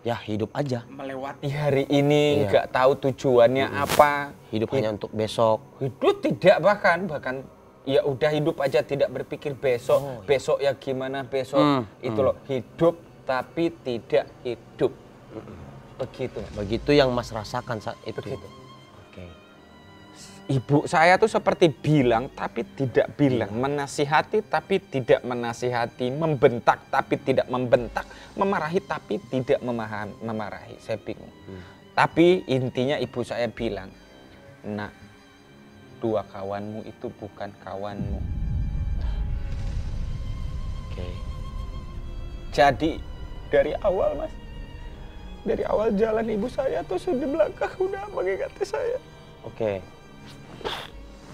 ya hidup aja melewati hari ini iya. gak tahu tujuannya apa hidup, hidup hanya untuk besok hidup tidak bahkan bahkan ya udah hidup aja tidak berpikir besok oh, iya. besok ya gimana besok hmm. itu hmm. loh hidup tapi tidak hidup. Begitu. Begitu yang Mas rasakan saat itu. Begitu. Oke. Ibu saya tuh seperti bilang tapi tidak bilang, iya. menasihati tapi tidak menasihati, membentak tapi tidak membentak, memarahi tapi tidak memaham, memarahi. Saya bingung. Hmm. Tapi intinya ibu saya bilang, "Nak, dua kawanmu itu bukan kawanmu." Jadi dari awal mas dari awal jalan ibu saya tuh sudah belakang udah mengingati saya oke okay.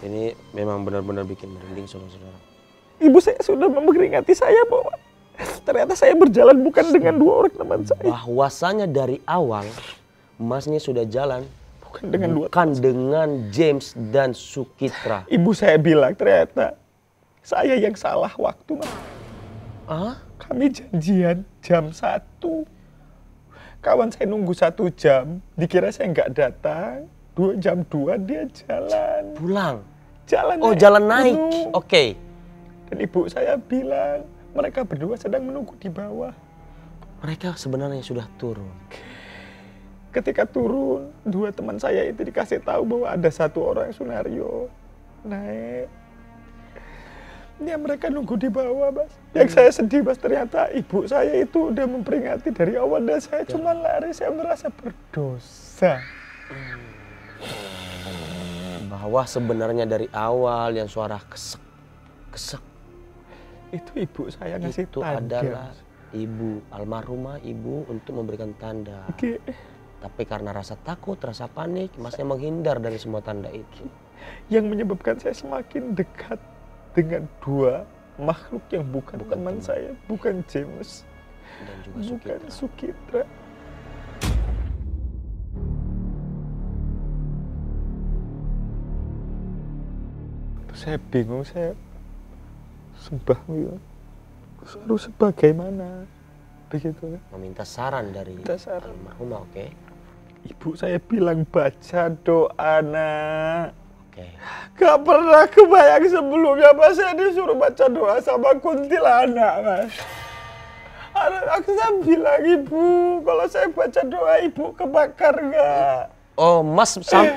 ini memang benar-benar bikin merinding saudara-saudara ibu saya sudah memperingati saya bahwa ternyata saya berjalan bukan dengan dua orang teman saya bahwasanya dari awal masnya sudah jalan bukan dengan bukan dua kan dengan James dan Sukitra ibu saya bilang ternyata saya yang salah waktu mas ah kami janjian jam 1. Kawan saya nunggu satu jam, dikira saya nggak datang. Dua jam dua dia jalan. Pulang? Jalan Oh, naik jalan naik. Oke. Okay. Dan ibu saya bilang, mereka berdua sedang menunggu di bawah. Mereka sebenarnya sudah turun. Ketika turun, dua teman saya itu dikasih tahu bahwa ada satu orang sunario naik ini yang mereka nunggu di bawah mas yang saya sedih mas ternyata ibu saya itu udah memperingati dari awal dan saya ya. cuma lari saya merasa berdosa bahwa sebenarnya dari awal yang suara kesek kesek itu ibu saya ngasih itu tanda. adalah ibu almarhumah ibu untuk memberikan tanda Oke. tapi karena rasa takut rasa panik masnya menghindar dari semua tanda itu yang menyebabkan saya semakin dekat dengan dua makhluk yang bukan, bukan teman teman. saya, bukan James, Dan juga bukan Sukitra. Sukitra. Terus saya bingung, saya sembah itu ya. Harus sebagaimana? Begitu. Kan? Meminta saran dari Minta almarhumah, oke? Okay? Ibu saya bilang baca doa nak Okay. Gak pernah kebayang sebelumnya mas saya disuruh baca doa sama kuntilanak mas. Aku saya bilang ibu, kalau saya baca doa ibu kebakar nggak? Oh mas sam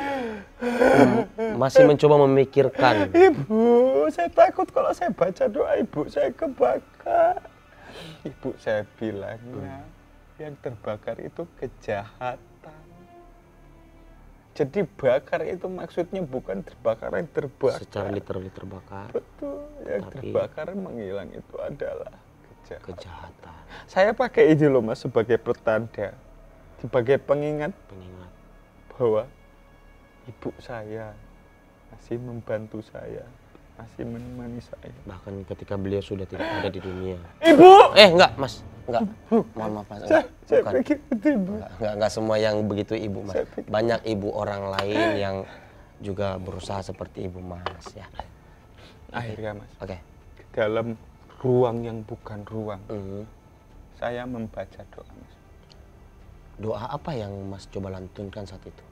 masih mencoba memikirkan. Ibu, saya takut kalau saya baca doa ibu saya kebakar. Ibu saya bilang hmm. yang terbakar itu kejahatan. Jadi bakar itu maksudnya bukan terbakar yang terbakar. Secara literally terbakar. Betul. Yang Tapi... terbakar menghilang itu adalah kejahatan. kejahatan. Saya pakai ini loh mas sebagai pertanda, sebagai pengingat. Pengingat. Bahwa ibu saya masih membantu saya, masih menemani saya. Bahkan ketika beliau sudah tidak ada di dunia. Ibu! Eh enggak mas, Enggak. Hmm. Mohon maaf Mas. bukan. Saya enggak, enggak, semua yang begitu Ibu Mas. Banyak ibu orang lain eh. yang juga berusaha seperti Ibu Mas ya. Akhirnya Mas. Oke. Okay. Dalam ruang yang bukan ruang. Mm. Saya membaca doa Mas. Doa apa yang Mas coba lantunkan saat itu?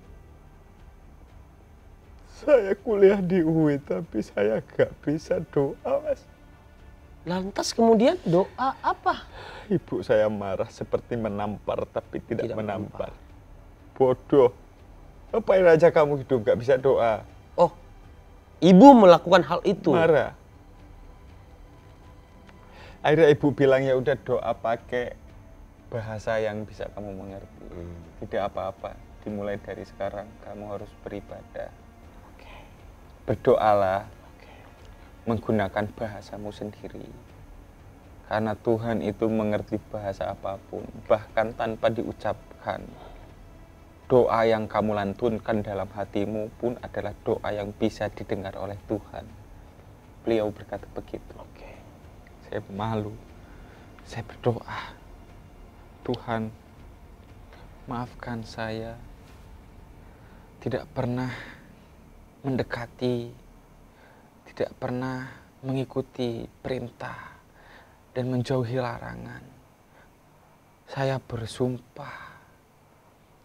Saya kuliah di UI tapi saya gak bisa doa Mas. Lantas kemudian doa apa? Ibu saya marah seperti menampar tapi tidak, tidak menampar. menampar. Bodoh. yang aja kamu hidup gitu? gak bisa doa. Oh, ibu melakukan hal itu? Marah. Akhirnya ibu bilang ya udah doa pakai bahasa yang bisa kamu mengerti. Hmm. Tidak apa-apa. Dimulai dari sekarang kamu harus beribadah. Okay. Berdoalah menggunakan bahasamu sendiri. Karena Tuhan itu mengerti bahasa apapun, bahkan tanpa diucapkan. Doa yang kamu lantunkan dalam hatimu pun adalah doa yang bisa didengar oleh Tuhan. Beliau berkata begitu. Oke. Saya malu. Saya berdoa. Tuhan, maafkan saya. Tidak pernah mendekati tidak pernah mengikuti perintah dan menjauhi larangan. Saya bersumpah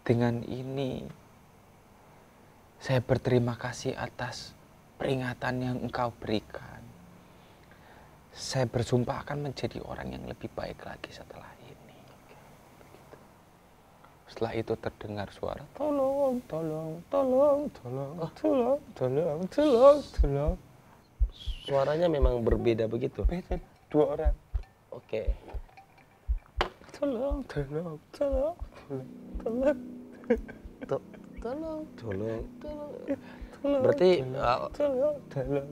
dengan ini. Saya berterima kasih atas peringatan yang engkau berikan. Saya bersumpah akan menjadi orang yang lebih baik lagi setelah ini. Setelah itu terdengar suara, tolong, tolong, tolong, tolong, oh. tolong, tolong, tolong, tolong suaranya memang berbeda begitu. Beda dua orang. Oke. Okay. Tolong, tolong, tolong, tolong, tolong, tolong, tolong, tolong. Berarti tolong, tolong,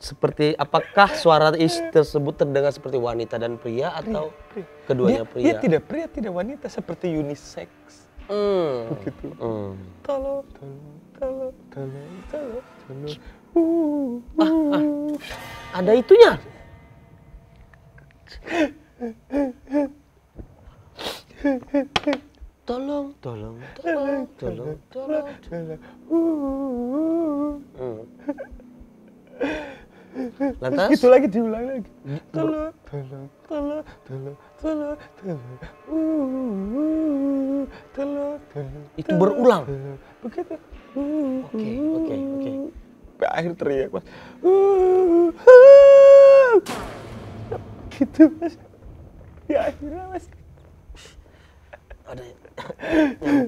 Seperti apakah suara is tersebut terdengar seperti wanita dan pria atau pria, pria. keduanya dia, pria? Dia tidak pria, tidak wanita seperti unisex. Hmm, Begitu. Mm. Tolong, tolong, tolong, tolong, tolong. Ah, ah. Ada itunya. Tolong, tolong, tolong, tolong, tolong. tolong. Hmm. Lantas? Itu lagi diulang lagi. Tolong, tolong, tolong, tolong, tolong, tolong, tolong, tolong. Itu berulang. Begitu. Oke, oke, oke sampai akhir teriak mas gitu mas di ya, akhirnya mas ada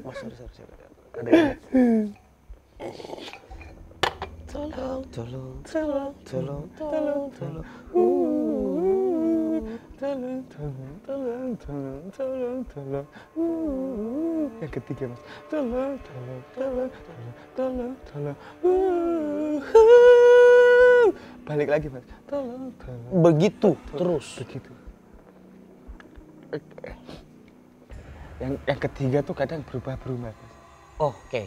mas sorry sorry sorry ada tolong tolong tolong tolong tolong tolong uh yang ketiga mas balik lagi mas begitu terus begitu yang yang ketiga tuh kadang berubah berubah mas oke okay.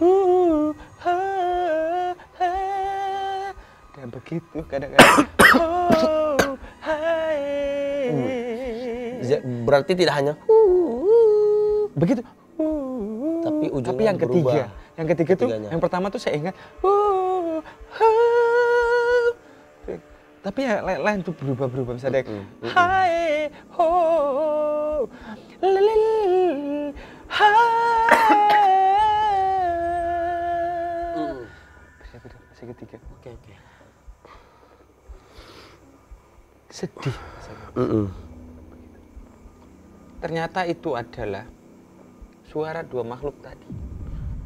dan begitu kadang-kadang Hmm. Berarti tidak hanya begitu. Tapi Tapi yang berubah. ketiga, yang ketiga Ketiganya. tuh yang pertama tuh saya ingat tapi yang lain, lain tuh berubah berubah misalnya mm -hmm. hai ho lil hai ketiga oke okay, oke okay. sedih Mm -mm. Ternyata itu adalah suara dua makhluk tadi.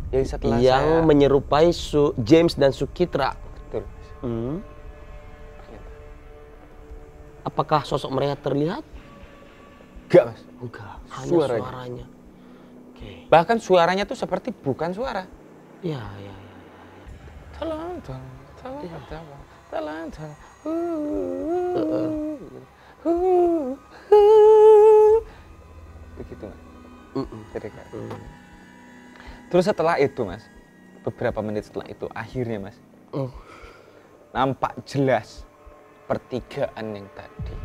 Yang setelah yang saya... menyerupai Su James dan Sukitra. Betul. Mm. Apakah sosok mereka terlihat? Enggak, Mas. Enggak. Hanya suaranya. suaranya. Okay. Bahkan suaranya tuh seperti bukan suara. Iya, iya, iya. Tolong, tolong, tolong, tolong, tolong, tolong begitu mas Uh-uh. terus setelah itu mas beberapa menit setelah itu akhirnya mas uh. nampak jelas pertigaan yang tadi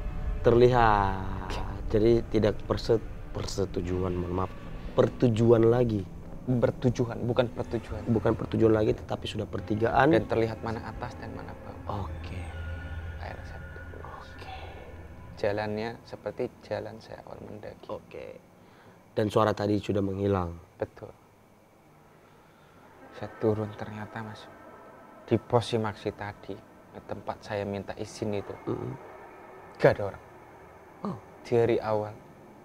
terlihat jadi tidak perset persetujuan mohon maaf pertujuan lagi bertujuan bukan pertujuan bukan pertujuan lagi tetapi sudah pertigaan dan terlihat mana atas dan mana bawah oke okay jalannya seperti jalan saya awal mendaki. Oke. Dan suara tadi sudah menghilang. Betul. Saya turun ternyata mas di pos Simaksi tadi tempat saya minta izin itu mm -hmm. gak ada orang. Oh. Dari awal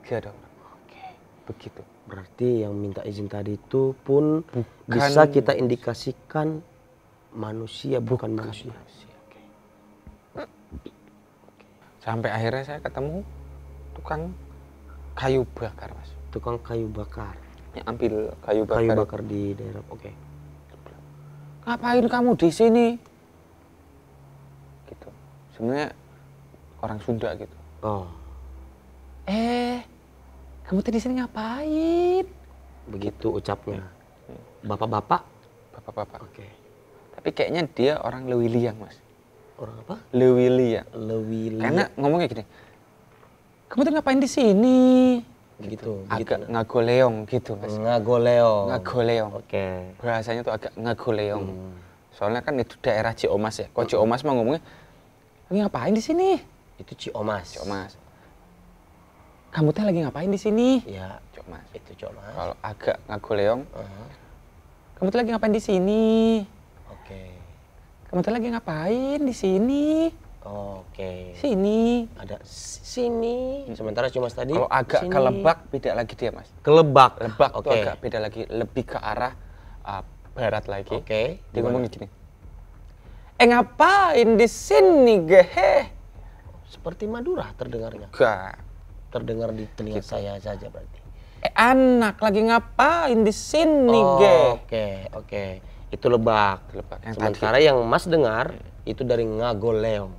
gak ada orang. Oke. Begitu. Berarti yang minta izin tadi itu pun Bukan, bisa kita indikasikan manusia bukan, bukan manusia. manusia sampai akhirnya saya ketemu tukang kayu bakar mas tukang kayu bakar ya, ambil kayu bakar kayu bakar di daerah oke okay. ngapain kamu di sini gitu sebenarnya orang Sunda gitu oh eh kamu tadi sini ngapain begitu ucapnya iya. bapak-bapak bapak-bapak oke okay. tapi kayaknya dia orang Lewiliang mas Orang apa? Lewili ya. Lewili. Karena ngomongnya gini. Kamu tuh ngapain di sini? Gitu. gitu agak gitu. ngagoleong gitu mas. Ngagoleong. Ngagoleong. Oke. Okay. Bahasanya tuh agak ngagoleong. Hmm. Soalnya kan itu daerah Ciomas ya. Kok Ciomas hmm. mah ngomongnya, lagi ngapain di sini? Itu Ciomas. Ciomas. Kamu teh lagi ngapain di sini? Ya, Ciomas. Itu Ciomas. Kalau agak ngagoleong, uh -huh. kamu tuh lagi ngapain di sini? Oke. Okay. Kamu tuh lagi ngapain di sini? Oke. Sini. Ada sini. Sementara cuma tadi. Kalau agak sini. kelebak beda lagi dia mas. Kelebak. Lebak okay. agak beda lagi, lebih ke arah uh, barat lagi. Oke. Okay. Dia ngomong gini. Eh ngapain di sini gehe? Seperti Madura terdengarnya. Enggak. Terdengar di telinga gitu. saya saja berarti. Eh anak lagi ngapain di sini oh, Oke oke. Itu lebak. lebak. Yang Sementara tadi. yang Mas dengar itu dari Ngagoleong.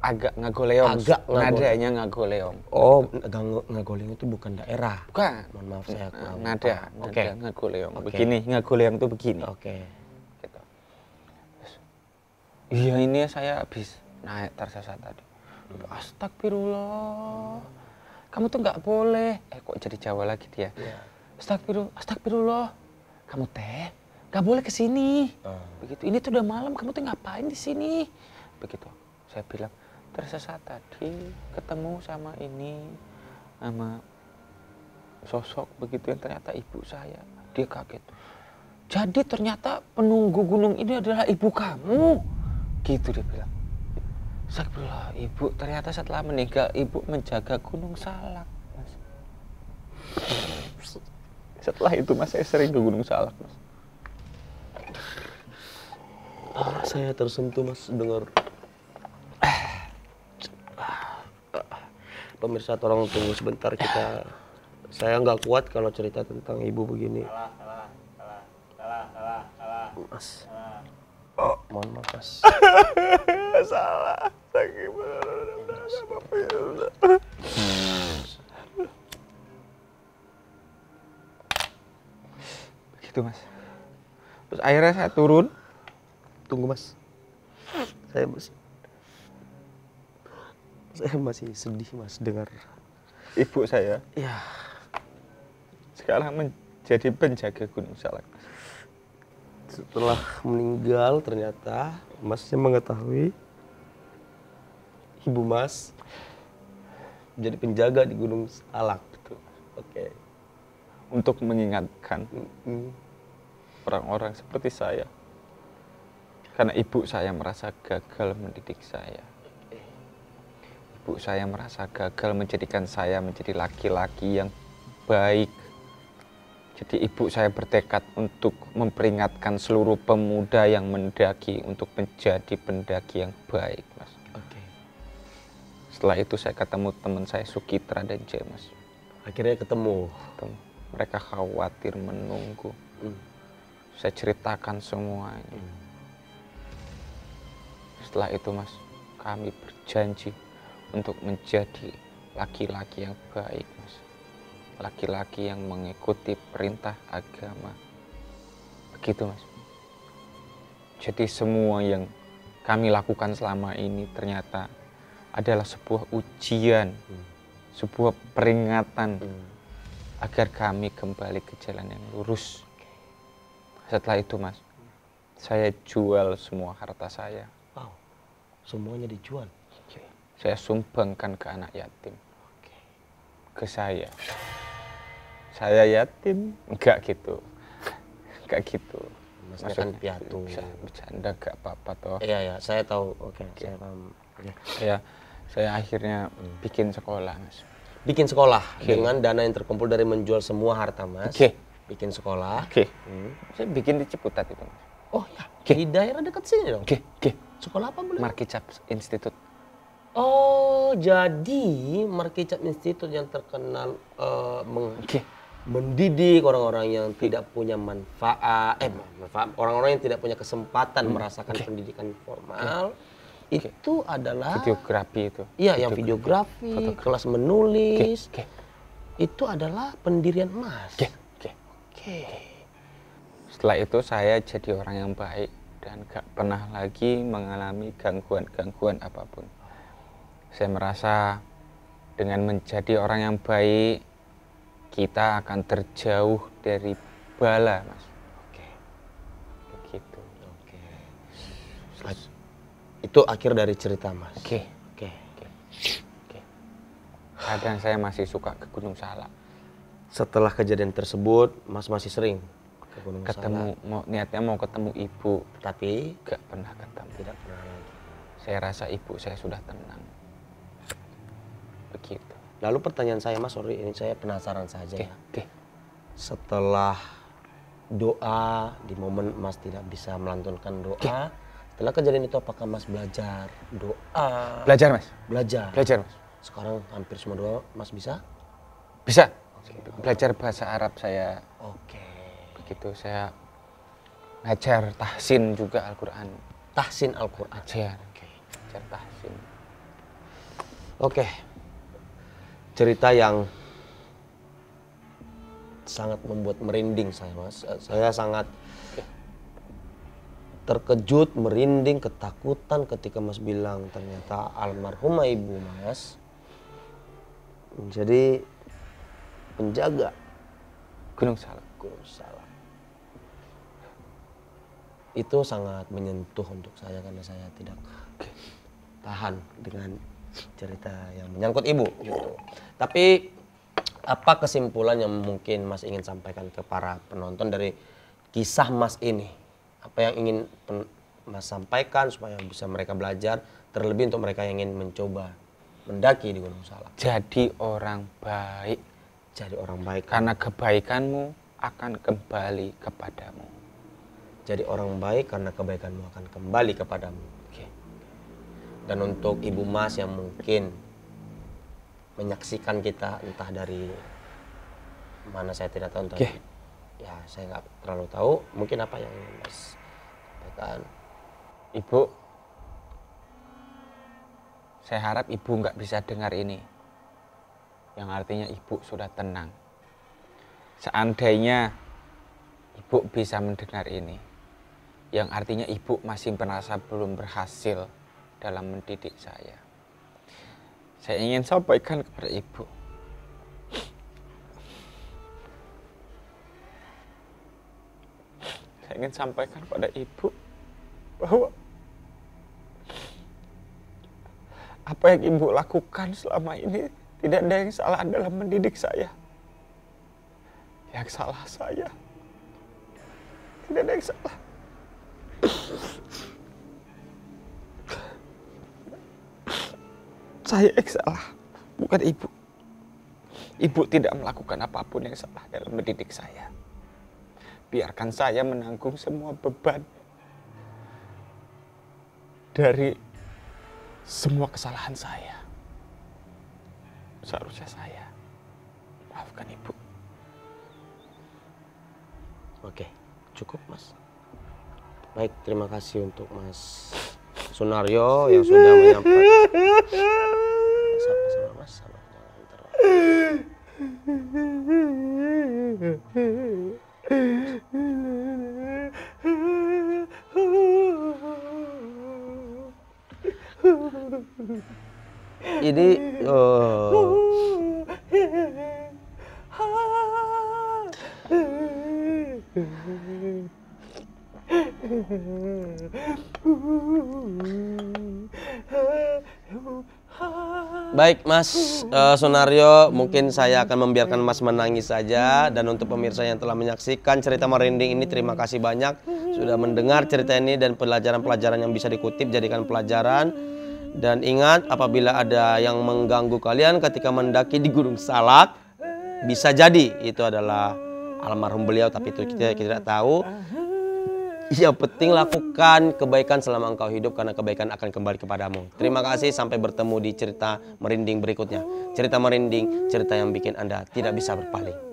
Agak Ngagoleong. Agak Ngagoleong. Nadanya Ngagoleong. Oh, Ngagoleong itu bukan daerah. Bukan. Mohon maaf saya kurang. Nada. Oke. Okay. Ngagoleong. Okay. Begini, Ngagoleong itu begini. Oke. Okay. Gitu. Iya ini ya saya habis naik tersesat tadi. Hmm. Astagfirullah. Kamu tuh nggak boleh. Eh kok jadi Jawa lagi dia. Yeah. Astagfirullah, astagfirullah. Kamu teh Gak boleh ke sini uh. begitu ini tuh udah malam kamu tuh ngapain di sini begitu saya bilang tersesat tadi ketemu sama ini sama sosok begitu yang ternyata ibu saya dia kaget jadi ternyata penunggu gunung ini adalah ibu kamu gitu dia bilang Astagfirullah ibu ternyata setelah meninggal ibu menjaga gunung salak setelah itu mas saya sering ke gunung salak mas ah, saya tersentuh mas dengar pemirsa tolong tunggu sebentar kita saya nggak kuat kalau cerita tentang ibu begini mas salah. oh mohon maaf mas salah lagi begitu mas terus akhirnya saya turun Tunggu mas, saya masih saya masih sedih mas dengar ibu saya. Ya. Sekarang menjadi penjaga gunung salak. Setelah meninggal ternyata masnya mengetahui ibu mas menjadi penjaga di gunung salak. Betul. Oke. Okay. Untuk mengingatkan orang-orang mm -hmm. seperti saya karena ibu saya merasa gagal mendidik saya. Ibu saya merasa gagal menjadikan saya menjadi laki-laki yang baik. Jadi ibu saya bertekad untuk memperingatkan seluruh pemuda yang mendaki untuk menjadi pendaki yang baik, Mas. Oke. Setelah itu saya ketemu teman saya Sukitra dan James. Akhirnya ketemu. ketemu. Mereka khawatir menunggu. Hmm. Saya ceritakan semuanya. Hmm setelah itu mas, kami berjanji untuk menjadi laki-laki yang baik mas. Laki-laki yang mengikuti perintah agama. Begitu mas. Jadi semua yang kami lakukan selama ini ternyata adalah sebuah ujian, hmm. sebuah peringatan hmm. agar kami kembali ke jalan yang lurus. Setelah itu, Mas, saya jual semua harta saya semuanya dijual. Okay. Saya sumbangkan ke anak yatim. Okay. Ke saya. Saya yatim, enggak gitu. Enggak gitu. Mas kan piatu. Bisa bercanda enggak apa-apa toh. Iya ya, saya tahu. Oke, okay, okay. saya Ya. saya, saya akhirnya hmm. bikin sekolah, Mas. Bikin sekolah okay. dengan dana yang terkumpul dari menjual semua harta, Mas. Oke. Okay. Bikin sekolah. Oke. Okay. Hmm. Saya bikin di Ciputat itu, Oh ya, okay. di daerah dekat sini dong. Oke, okay. oke. Okay. Sekolah apa beliau? Markicap Institute. Oh, jadi Markicap Institute yang terkenal uh, meng okay. mendidik orang-orang yang tidak punya manfaat, eh manfaat orang-orang yang tidak punya kesempatan hmm. merasakan okay. pendidikan formal. Okay. Hmm, okay. Itu adalah videografi itu. Iya, yang videografi, Fotografi. kelas menulis. Okay. Okay. Itu adalah pendirian emas. Oke. Okay. Oke. Okay. Okay. Setelah itu saya jadi orang yang baik dan gak pernah lagi mengalami gangguan-gangguan apapun. Saya merasa dengan menjadi orang yang baik, kita akan terjauh dari bala, Mas. Oke. Begitu. Oke. Terus Itu akhir dari cerita, Mas. Oke. Oke. Oke. Oke. Kadang saya masih suka ke Gunung Salak. Setelah kejadian tersebut, Mas masih sering Gunung ketemu Salak. mau niatnya mau ketemu ibu tapi gak pernah ketemu tidak pernah lagi saya rasa ibu saya sudah tenang begitu lalu pertanyaan saya mas sorry ini saya penasaran saja okay, ya okay. setelah doa di momen mas tidak bisa melantunkan doa okay. setelah kejadian itu apakah mas belajar doa belajar mas belajar belajar mas sekarang hampir semua doa mas bisa bisa okay. belajar bahasa Arab saya gitu saya ngajar tahsin juga Al-Quran tahsin Al-Quran Oke. ngajar tahsin oke cerita yang sangat membuat merinding saya mas eh, saya sangat terkejut merinding ketakutan ketika mas bilang ternyata almarhumah ibu mas menjadi penjaga Gunung Salak. Gunung Salak itu sangat menyentuh untuk saya karena saya tidak tahan dengan cerita yang menyangkut ibu gitu. Tapi apa kesimpulan yang mungkin Mas ingin sampaikan ke para penonton dari kisah Mas ini? Apa yang ingin Mas sampaikan supaya bisa mereka belajar terlebih untuk mereka yang ingin mencoba mendaki di Gunung Salak. Jadi orang baik, jadi orang baik. Karena kebaikanmu akan kembali kepadamu. Jadi orang baik karena kebaikanmu akan kembali kepadamu. Oke. Dan untuk Ibu Mas yang mungkin menyaksikan kita entah dari mana saya tidak tahu Oke. ya saya nggak terlalu tahu mungkin apa yang Mas katakan? Ibu saya harap ibu nggak bisa dengar ini yang artinya ibu sudah tenang seandainya ibu bisa mendengar ini yang artinya ibu masih merasa belum berhasil dalam mendidik saya. Saya ingin sampaikan kepada ibu, saya ingin sampaikan kepada ibu bahwa apa yang ibu lakukan selama ini tidak ada yang salah dalam mendidik saya. Yang salah saya. Tidak ada yang salah. Saya yang salah, bukan ibu. Ibu tidak melakukan apapun yang salah dalam mendidik saya. Biarkan saya menanggung semua beban dari semua kesalahan saya. Seharusnya saya. Maafkan ibu. Oke, cukup mas. Baik, terima kasih untuk Mas Sunario yang sudah menyampaikan. Sama-sama Mas, sama jangan terus. Ini oh. Uh... Baik Mas uh, Sonario, mungkin saya akan membiarkan Mas menangis saja dan untuk pemirsa yang telah menyaksikan cerita merinding ini terima kasih banyak sudah mendengar cerita ini dan pelajaran-pelajaran yang bisa dikutip jadikan pelajaran dan ingat apabila ada yang mengganggu kalian ketika mendaki di Gunung Salak bisa jadi itu adalah almarhum beliau tapi itu kita tidak tahu yang penting lakukan kebaikan selama engkau hidup karena kebaikan akan kembali kepadamu. Terima kasih sampai bertemu di cerita merinding berikutnya. Cerita merinding, cerita yang bikin Anda tidak bisa berpaling.